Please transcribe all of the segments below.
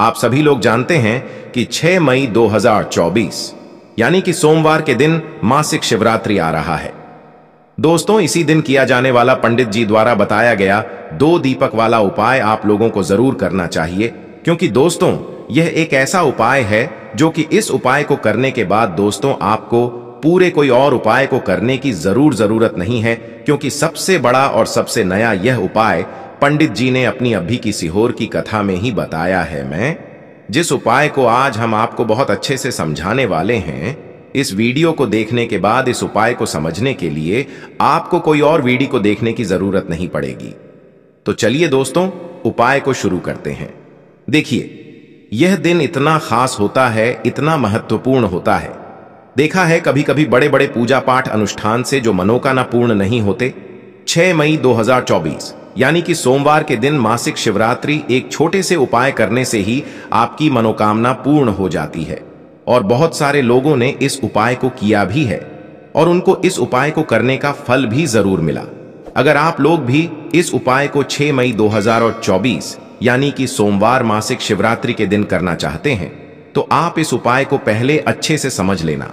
आप सभी लोग जानते हैं कि 6 मई 2024 यानी कि सोमवार के दिन मासिक शिवरात्रि आ रहा है दोस्तों इसी दिन किया जाने वाला पंडित जी द्वारा बताया गया दो दीपक वाला उपाय आप लोगों को जरूर करना चाहिए क्योंकि दोस्तों यह एक ऐसा उपाय है जो कि इस उपाय को करने के बाद दोस्तों आपको पूरे कोई और उपाय को करने की जरूर जरूरत नहीं है क्योंकि सबसे बड़ा और सबसे नया यह उपाय पंडित जी ने अपनी अभी की सिहोर की कथा में ही बताया है मैं जिस उपाय को आज हम आपको बहुत अच्छे से समझाने वाले हैं इस वीडियो को देखने के बाद इस उपाय को समझने के लिए आपको कोई और वीडियो को देखने की जरूरत नहीं पड़ेगी तो चलिए दोस्तों उपाय को शुरू करते हैं देखिए यह दिन इतना खास होता है इतना महत्वपूर्ण होता है देखा है कभी कभी बड़े बड़े पूजा पाठ अनुष्ठान से जो मनोकामना पूर्ण नहीं होते 6 मई 2024 यानी कि सोमवार के दिन मासिक शिवरात्रि एक छोटे से उपाय करने से ही आपकी मनोकामना पूर्ण हो जाती है और बहुत सारे लोगों ने इस उपाय को किया भी है और उनको इस उपाय को करने का फल भी जरूर मिला अगर आप लोग भी इस उपाय को 6 मई 2024 यानी कि सोमवार मासिक शिवरात्रि के दिन करना चाहते हैं तो आप इस उपाय को पहले अच्छे से समझ लेना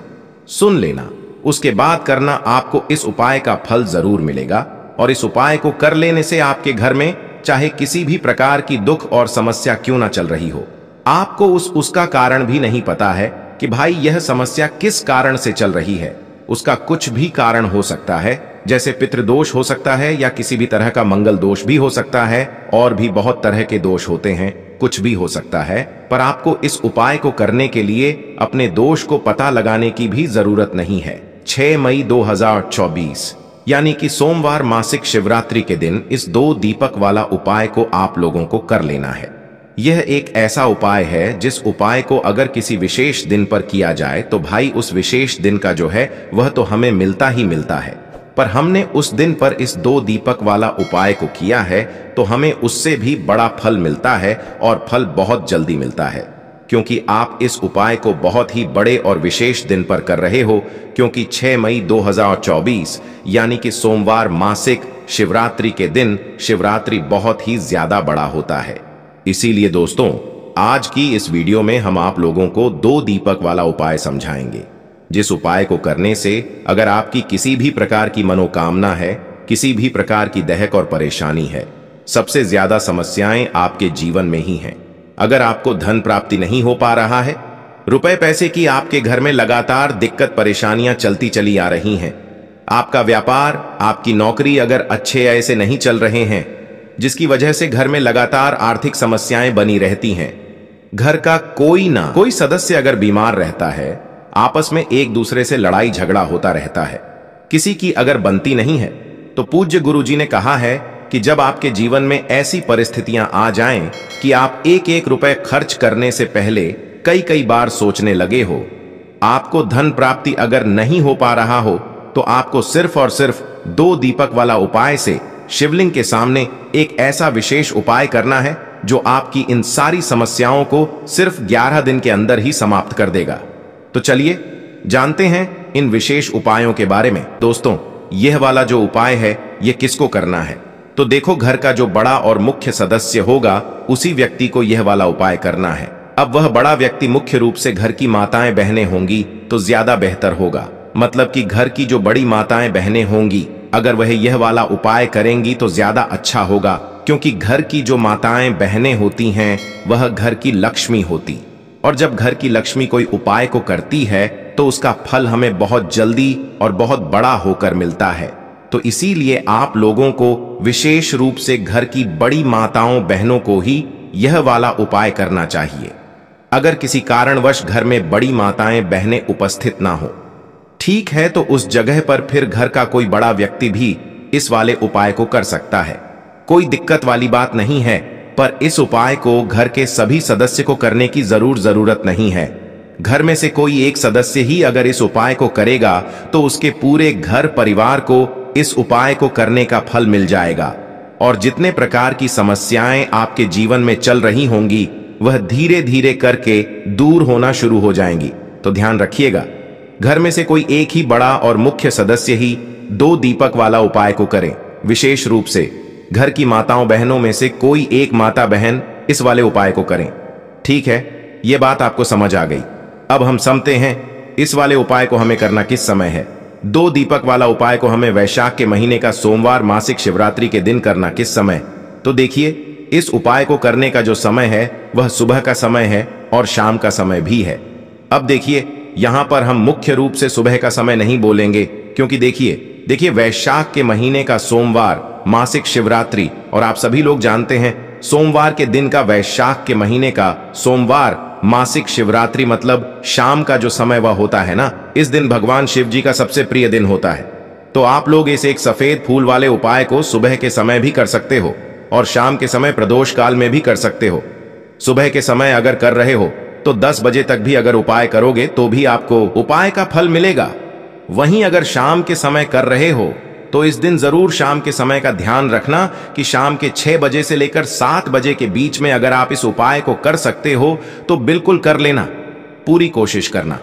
सुन लेना उसके बाद करना आपको इस उपाय का फल जरूर मिलेगा और इस उपाय को कर लेने से आपके घर में चाहे किसी भी प्रकार की दुख और समस्या क्यों ना चल रही हो आपको उस उसका कारण भी नहीं पता है कि भाई यह समस्या किस कारण से चल रही है उसका कुछ भी कारण हो सकता है जैसे पितृदोष हो सकता है या किसी भी तरह का मंगल दोष भी हो सकता है और भी बहुत तरह के दोष होते हैं कुछ भी हो सकता है पर आपको इस उपाय को करने के लिए अपने दोष को पता लगाने की भी जरूरत नहीं है 6 मई 2024 यानी कि सोमवार मासिक शिवरात्रि के दिन इस दो दीपक वाला उपाय को आप लोगों को कर लेना है यह एक ऐसा उपाय है जिस उपाय को अगर किसी विशेष दिन पर किया जाए तो भाई उस विशेष दिन का जो है वह तो हमें मिलता ही मिलता है पर हमने उस दिन पर इस दो दीपक वाला उपाय को किया है तो हमें उससे भी बड़ा फल मिलता है और फल बहुत जल्दी मिलता है क्योंकि आप इस उपाय को बहुत ही बड़े और विशेष दिन पर कर रहे हो क्योंकि 6 मई 2024 यानी कि सोमवार मासिक शिवरात्रि के दिन शिवरात्रि बहुत ही ज्यादा बड़ा होता है इसीलिए दोस्तों आज की इस वीडियो में हम आप लोगों को दो दीपक वाला उपाय समझाएंगे जिस उपाय को करने से अगर आपकी किसी भी प्रकार की मनोकामना है किसी भी प्रकार की दहक और परेशानी है सबसे ज्यादा समस्याएं आपके जीवन में ही हैं अगर आपको धन प्राप्ति नहीं हो पा रहा है रुपए पैसे की आपके घर में लगातार दिक्कत परेशानियां चलती चली आ रही हैं आपका व्यापार आपकी नौकरी अगर अच्छे ऐसे नहीं चल रहे हैं जिसकी वजह से घर में लगातार आर्थिक समस्याएं बनी रहती हैं घर का कोई ना कोई सदस्य अगर बीमार रहता है आपस में एक दूसरे से लड़ाई झगड़ा होता रहता है किसी की अगर बनती नहीं है तो पूज्य गुरुजी ने कहा है कि जब आपके जीवन में ऐसी परिस्थितियां आ जाएं कि आप एक एक रुपए खर्च करने से पहले कई कई बार सोचने लगे हो आपको धन प्राप्ति अगर नहीं हो पा रहा हो तो आपको सिर्फ और सिर्फ दो दीपक वाला उपाय से शिवलिंग के सामने एक ऐसा विशेष उपाय करना है जो आपकी इन सारी समस्याओं को सिर्फ 11 दिन के अंदर ही समाप्त कर देगा तो चलिए जानते हैं इन विशेष उपायों के बारे में दोस्तों यह वाला जो उपाय है यह किसको करना है तो देखो घर का जो बड़ा और मुख्य सदस्य होगा उसी व्यक्ति को यह वाला उपाय करना है अब वह बड़ा व्यक्ति मुख्य रूप से घर की माताएं बहने होंगी तो ज्यादा बेहतर होगा मतलब कि घर की जो बड़ी माताएं बहनें होंगी अगर वह यह वाला उपाय करेंगी तो ज्यादा अच्छा होगा क्योंकि घर की जो माताएं बहनें होती हैं वह घर की लक्ष्मी होती और जब घर की लक्ष्मी कोई उपाय को करती है तो उसका फल हमें बहुत जल्दी और बहुत बड़ा होकर मिलता है तो इसीलिए आप लोगों को विशेष रूप से घर की बड़ी माताओं बहनों को ही यह वाला उपाय करना चाहिए अगर किसी कारणवश घर में बड़ी माताएं बहनें उपस्थित ना हो ठीक है तो उस जगह पर फिर घर का कोई बड़ा व्यक्ति भी इस वाले उपाय को कर सकता है कोई दिक्कत वाली बात नहीं है पर इस उपाय को घर के सभी सदस्य को करने की जरूर जरूरत नहीं है घर में से कोई एक सदस्य ही अगर इस उपाय को करेगा तो उसके पूरे घर परिवार को इस उपाय को करने का फल मिल जाएगा और जितने प्रकार की समस्याएं आपके जीवन में चल रही होंगी वह धीरे धीरे करके दूर होना शुरू हो जाएंगी तो ध्यान रखिएगा घर में से कोई एक ही बड़ा और मुख्य सदस्य ही दो दीपक वाला उपाय को करें विशेष रूप से घर की माताओं बहनों में से कोई एक माता बहन इस वाले उपाय को करें ठीक है यह बात आपको समझ आ गई अब हम समते हैं इस वाले उपाय को हमें करना किस समय है दो दीपक वाला उपाय को हमें वैशाख के महीने का सोमवार मासिक शिवरात्रि के दिन करना किस समय तो देखिए इस उपाय को करने का जो समय है वह सुबह का समय है और शाम का समय भी है अब देखिए यहां पर हम मुख्य रूप से सुबह का समय नहीं बोलेंगे क्योंकि देखिए देखिए वैशाख के महीने का सोमवार मासिक शिवरात्रि और आप सभी लोग जानते हैं सोमवार के दिन का वैशाख के महीने का सोमवार मासिक शिवरात्रि मतलब शाम का जो समय वह होता है ना इस दिन भगवान शिव जी का सबसे प्रिय दिन होता है तो आप लोग इस एक सफेद फूल वाले उपाय को सुबह के समय भी कर सकते हो और शाम के समय प्रदोष काल में भी कर सकते हो सुबह के समय अगर कर रहे हो तो 10 बजे तक भी अगर उपाय करोगे तो भी आपको उपाय का फल मिलेगा वहीं अगर शाम के समय कर रहे हो तो इस दिन ज़रूर शाम के समय का ध्यान रखना कि शाम के छह बजे से लेकर सात बजे के बीच में अगर आप इस उपाय को कर सकते हो तो बिल्कुल कर लेना पूरी कोशिश करना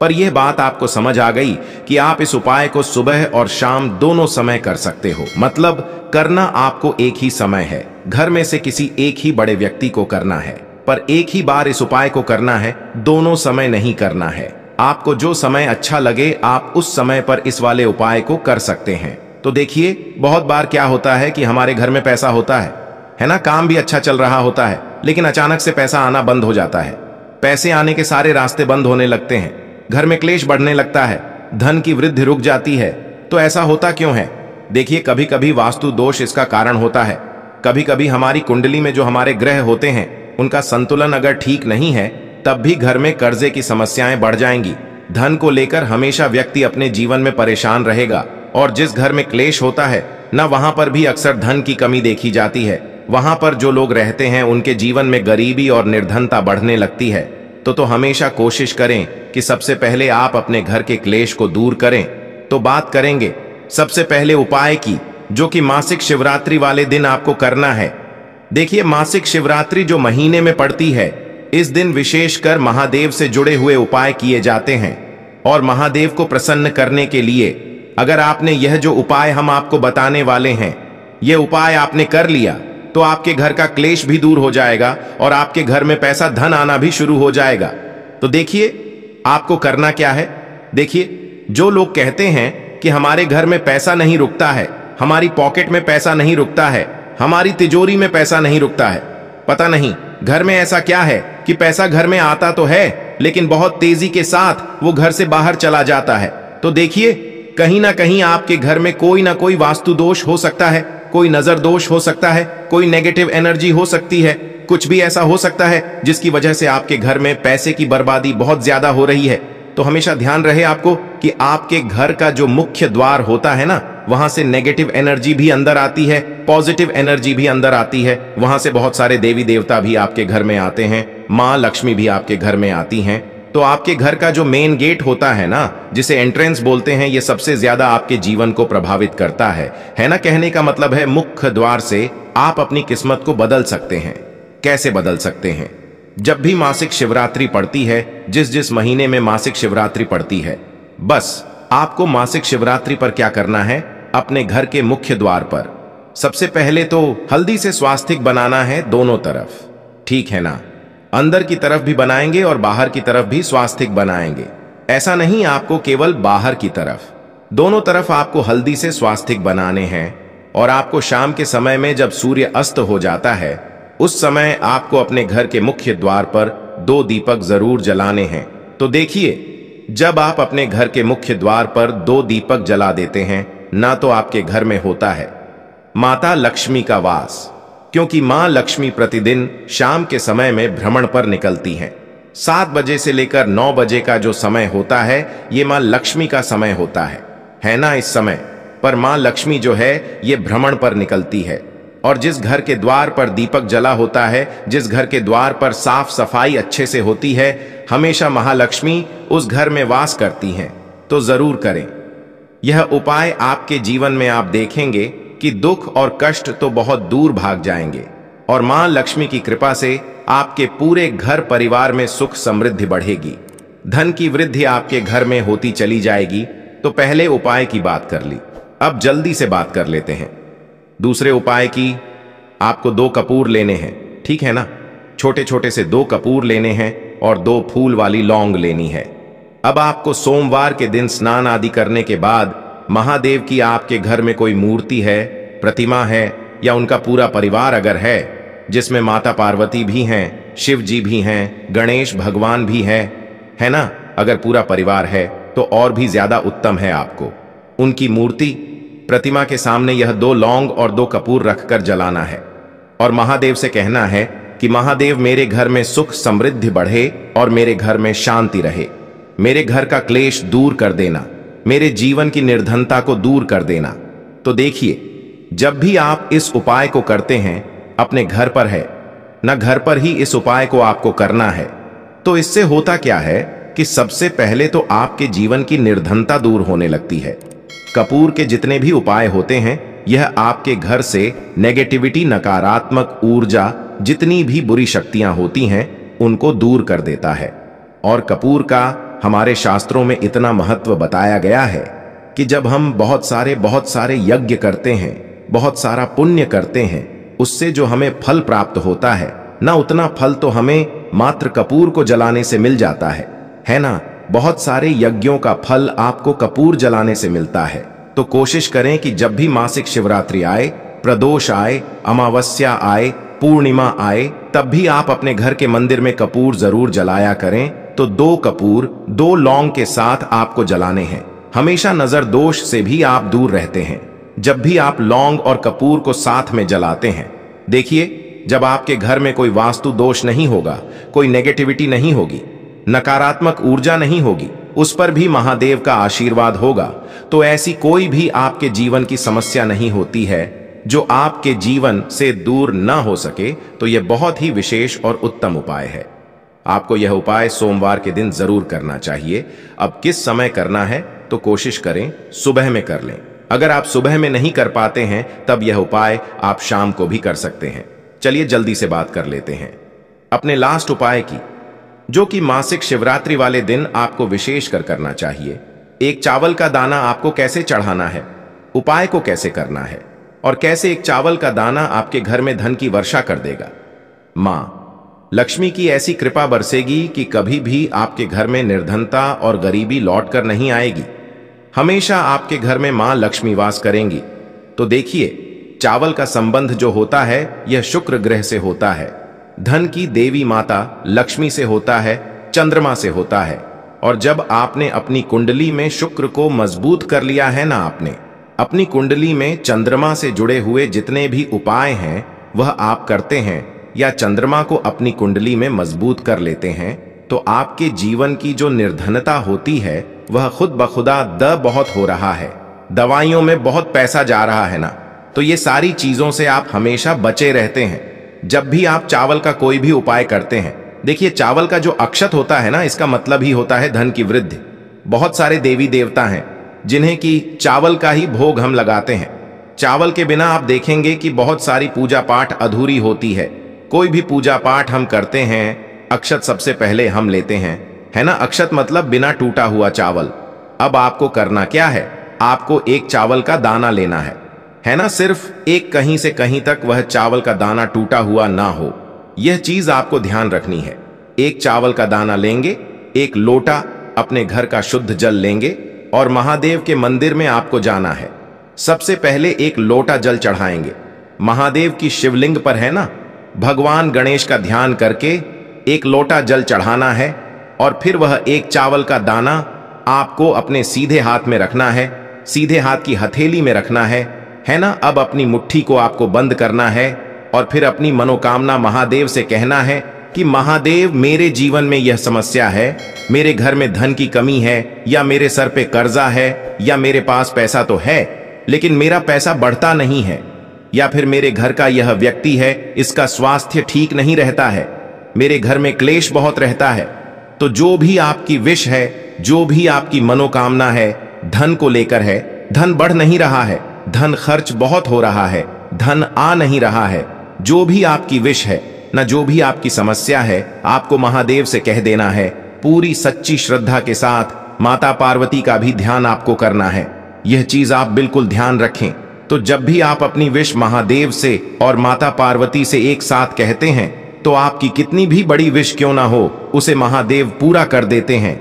पर यह बात आपको समझ आ गई कि आप इस उपाय को सुबह और शाम दोनों समय कर सकते हो मतलब करना आपको एक ही समय है घर में से किसी एक ही बड़े व्यक्ति को करना है पर एक ही बार इस उपाय को करना है दोनों समय नहीं करना है आपको जो समय अच्छा लगे आप उस समय पर इस वाले उपाय को कर सकते हैं तो देखिए बहुत बार क्या होता है कि हमारे घर में पैसा होता है है ना काम भी अच्छा चल रहा होता है लेकिन अचानक से पैसा आना बंद हो जाता है पैसे आने के सारे रास्ते बंद होने लगते हैं घर में क्लेश बढ़ने लगता है धन की वृद्धि रुक जाती है तो ऐसा होता क्यों है देखिए कभी कभी वास्तु दोष इसका कारण होता है कभी कभी हमारी कुंडली में जो हमारे ग्रह होते हैं उनका संतुलन अगर ठीक नहीं है तब भी घर में कर्जे की समस्याएं बढ़ जाएंगी धन को लेकर हमेशा व्यक्ति अपने जीवन में परेशान रहेगा और जिस घर में क्लेश होता है न वहां पर भी अक्सर धन की कमी देखी जाती है वहां पर जो लोग रहते हैं उनके जीवन में गरीबी और निर्धनता बढ़ने लगती है तो तो हमेशा कोशिश करें कि सबसे पहले आप अपने घर के क्लेश को दूर करें तो बात करेंगे सबसे पहले उपाय की जो कि मासिक शिवरात्रि वाले दिन आपको करना है देखिए मासिक शिवरात्रि जो महीने में पड़ती है इस दिन विशेषकर महादेव से जुड़े हुए उपाय किए जाते हैं और महादेव को प्रसन्न करने के लिए अगर आपने यह जो उपाय हम आपको बताने वाले हैं यह उपाय आपने कर लिया तो आपके घर का क्लेश भी दूर हो जाएगा और आपके घर में पैसा धन आना भी शुरू हो जाएगा तो देखिए आपको करना क्या है देखिए जो लोग कहते हैं कि हमारे घर में पैसा नहीं रुकता है हमारी पॉकेट में पैसा नहीं रुकता है हमारी तिजोरी में पैसा नहीं रुकता है पता नहीं घर में ऐसा क्या है कि पैसा घर में आता तो है लेकिन बहुत तेजी के साथ वो घर से बाहर चला जाता है तो देखिए कहीं ना कहीं आपके घर में कोई ना कोई वास्तु दोष हो सकता है कोई नजर दोष हो सकता है कोई नेगेटिव एनर्जी हो सकती है कुछ भी ऐसा हो सकता है जिसकी वजह से आपके घर में पैसे की बर्बादी बहुत ज्यादा हो रही है तो हमेशा ध्यान रहे आपको कि आपके घर का जो मुख्य द्वार होता है ना वहां से नेगेटिव एनर्जी भी अंदर आती है पॉजिटिव एनर्जी भी अंदर आती है वहां से बहुत सारे देवी देवता भी आपके घर में आते हैं माँ लक्ष्मी भी आपके घर में आती हैं तो आपके घर का जो मेन गेट होता है ना जिसे एंट्रेंस बोलते हैं ये सबसे ज्यादा आपके जीवन को प्रभावित करता है है ना कहने का मतलब है मुख्य द्वार से आप अपनी किस्मत को बदल सकते हैं कैसे बदल सकते हैं जब भी मासिक शिवरात्रि पड़ती है जिस जिस महीने में मासिक शिवरात्रि पड़ती है बस आपको मासिक शिवरात्रि पर क्या करना है अपने घर के मुख्य द्वार पर सबसे पहले तो हल्दी से स्वास्थ्य बनाना है दोनों तरफ ठीक है ना अंदर की तरफ भी बनाएंगे और बाहर की तरफ भी स्वास्थ्य बनाएंगे ऐसा नहीं आपको केवल बाहर की तरफ दोनों तरफ आपको हल्दी से स्वास्थ्य बनाने हैं और आपको शाम के समय में जब सूर्य अस्त हो जाता है उस समय आपको अपने घर के मुख्य द्वार पर दो दीपक जरूर जलाने हैं तो देखिए जब आप अपने घर के मुख्य द्वार पर दो दीपक जला देते हैं ना तो आपके घर में होता है माता लक्ष्मी का वास क्योंकि मां लक्ष्मी प्रतिदिन शाम के समय में भ्रमण पर निकलती हैं सात बजे से लेकर नौ बजे का जो समय होता है ये मां लक्ष्मी का समय होता है है ना इस समय पर मां लक्ष्मी जो है ये भ्रमण पर निकलती है और जिस घर के द्वार पर दीपक जला होता है जिस घर के द्वार पर साफ सफाई अच्छे से होती है हमेशा महालक्ष्मी उस घर में वास करती हैं तो जरूर करें यह उपाय आपके जीवन में आप देखेंगे कि दुख और कष्ट तो बहुत दूर भाग जाएंगे और मां लक्ष्मी की कृपा से आपके पूरे घर परिवार में सुख समृद्धि बढ़ेगी धन की वृद्धि आपके घर में होती चली जाएगी तो पहले उपाय की बात कर ली अब जल्दी से बात कर लेते हैं दूसरे उपाय की आपको दो कपूर लेने हैं ठीक है ना छोटे छोटे से दो कपूर लेने हैं और दो फूल वाली लौंग लेनी है अब आपको सोमवार के दिन स्नान आदि करने के बाद महादेव की आपके घर में कोई मूर्ति है प्रतिमा है या उनका पूरा परिवार अगर है जिसमें माता पार्वती भी हैं शिव जी भी हैं गणेश भगवान भी हैं है ना अगर पूरा परिवार है तो और भी ज्यादा उत्तम है आपको उनकी मूर्ति प्रतिमा के सामने यह दो लौंग और दो कपूर रखकर जलाना है और महादेव से कहना है कि महादेव मेरे घर में सुख समृद्धि बढ़े और मेरे घर में शांति रहे मेरे घर का क्लेश दूर कर देना मेरे जीवन की निर्धनता को दूर कर देना तो देखिए जब भी आप इस उपाय को करते हैं अपने घर पर है न घर पर ही इस उपाय को आपको करना है तो इससे होता क्या है कि सबसे पहले तो आपके जीवन की निर्धनता दूर होने लगती है कपूर के जितने भी उपाय होते हैं यह आपके घर से नेगेटिविटी नकारात्मक ऊर्जा जितनी भी बुरी शक्तियां होती हैं उनको दूर कर देता है और कपूर का हमारे शास्त्रों में इतना महत्व बताया गया है कि जब हम बहुत सारे बहुत सारे यज्ञ करते हैं बहुत सारा पुण्य करते हैं उससे जो हमें फल प्राप्त होता है ना उतना फल तो हमें मात्र कपूर को जलाने से मिल जाता है है ना बहुत सारे यज्ञों का फल आपको कपूर जलाने से मिलता है तो कोशिश करें कि जब भी मासिक शिवरात्रि आए प्रदोष आए अमावस्या आए पूर्णिमा आए तब भी आप अपने घर के मंदिर में कपूर जरूर जलाया करें तो दो कपूर दो लौंग के साथ आपको जलाने हैं हमेशा नजर दोष से भी आप दूर रहते हैं जब भी आप लौंग और कपूर को साथ में जलाते हैं देखिए जब आपके घर में कोई वास्तु दोष नहीं होगा कोई नेगेटिविटी नहीं होगी नकारात्मक ऊर्जा नहीं होगी उस पर भी महादेव का आशीर्वाद होगा तो ऐसी कोई भी आपके जीवन की समस्या नहीं होती है जो आपके जीवन से दूर न हो सके तो यह बहुत ही विशेष और उत्तम उपाय है आपको यह उपाय सोमवार के दिन जरूर करना चाहिए अब किस समय करना है तो कोशिश करें सुबह में कर लें अगर आप सुबह में नहीं कर पाते हैं तब यह उपाय आप शाम को भी कर सकते हैं चलिए जल्दी से बात कर लेते हैं अपने लास्ट उपाय की जो कि मासिक शिवरात्रि वाले दिन आपको विशेष कर करना चाहिए एक चावल का दाना आपको कैसे चढ़ाना है उपाय को कैसे करना है और कैसे एक चावल का दाना आपके घर में धन की वर्षा कर देगा मां लक्ष्मी की ऐसी कृपा बरसेगी कि कभी भी आपके घर में निर्धनता और गरीबी लौट कर नहीं आएगी हमेशा आपके घर में मां लक्ष्मी वास करेंगी तो देखिए चावल का संबंध जो होता है यह शुक्र ग्रह से होता है धन की देवी माता लक्ष्मी से होता है चंद्रमा से होता है और जब आपने अपनी कुंडली में शुक्र को मजबूत कर लिया है ना आपने अपनी कुंडली में चंद्रमा से जुड़े हुए जितने भी उपाय हैं वह आप करते हैं या चंद्रमा को अपनी कुंडली में मजबूत कर लेते हैं तो आपके जीवन की जो निर्धनता होती है वह खुद बखुदा द बहुत हो रहा है दवाइयों में बहुत पैसा जा रहा है ना तो ये सारी चीजों से आप हमेशा बचे रहते हैं जब भी आप चावल का कोई भी उपाय करते हैं देखिए चावल का जो अक्षत होता है ना इसका मतलब ही होता है धन की वृद्धि बहुत सारे देवी देवता हैं जिन्हें कि चावल का ही भोग हम लगाते हैं चावल के बिना आप देखेंगे कि बहुत सारी पूजा पाठ अधूरी होती है कोई भी पूजा पाठ हम करते हैं अक्षत सबसे पहले हम लेते हैं है ना अक्षत मतलब बिना टूटा हुआ चावल अब आपको करना क्या है आपको एक चावल का दाना लेना है है ना सिर्फ एक कहीं से कहीं तक वह चावल का दाना टूटा हुआ ना हो यह चीज आपको ध्यान रखनी है एक चावल का दाना लेंगे एक लोटा अपने घर का शुद्ध जल लेंगे और महादेव के मंदिर में आपको जाना है सबसे पहले एक लोटा जल चढ़ाएंगे महादेव की शिवलिंग पर है ना भगवान गणेश का ध्यान करके एक लोटा जल चढ़ाना है और फिर वह एक चावल का दाना आपको अपने सीधे हाथ में रखना है सीधे हाथ की हथेली में रखना है है ना अब अपनी मुट्ठी को आपको बंद करना है और फिर अपनी मनोकामना महादेव से कहना है कि महादेव मेरे जीवन में यह समस्या है मेरे घर में धन की कमी है या मेरे सर पे कर्जा है या मेरे पास पैसा तो है लेकिन मेरा पैसा बढ़ता नहीं है या फिर मेरे घर का यह व्यक्ति है इसका स्वास्थ्य ठीक नहीं रहता है मेरे घर में क्लेश बहुत रहता है तो जो भी आपकी विश है जो भी आपकी मनोकामना है धन को लेकर है धन बढ़ नहीं रहा है धन खर्च बहुत हो रहा है धन आ नहीं रहा है जो भी आपकी विश है न जो भी आपकी समस्या है आपको महादेव से कह देना है पूरी सच्ची श्रद्धा के साथ माता पार्वती का भी ध्यान आपको करना है यह चीज आप बिल्कुल ध्यान रखें तो जब भी आप अपनी विश महादेव से और माता पार्वती से एक साथ कहते हैं तो आपकी कितनी भी बड़ी विश क्यों ना हो उसे महादेव पूरा कर देते हैं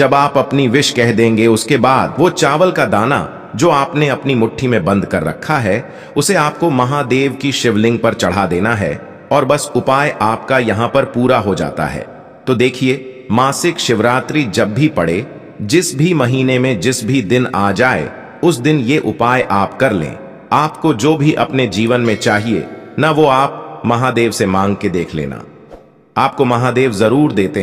जब आप अपनी विश कह देंगे उसके बाद वो चावल का दाना जो आपने अपनी मुट्ठी में बंद कर रखा है उसे आपको महादेव की शिवलिंग पर चढ़ा देना है और बस उपाय आपका यहां पर पूरा हो जाता है तो देखिए मासिक शिवरात्रि जब भी पड़े जिस भी महीने में जिस भी दिन आ जाए उस दिन ये उपाय आप कर लें आपको जो भी अपने जीवन में चाहिए ना वो आप महादेव से मांग के देख लेना आपको महादेव जरूर देते हैं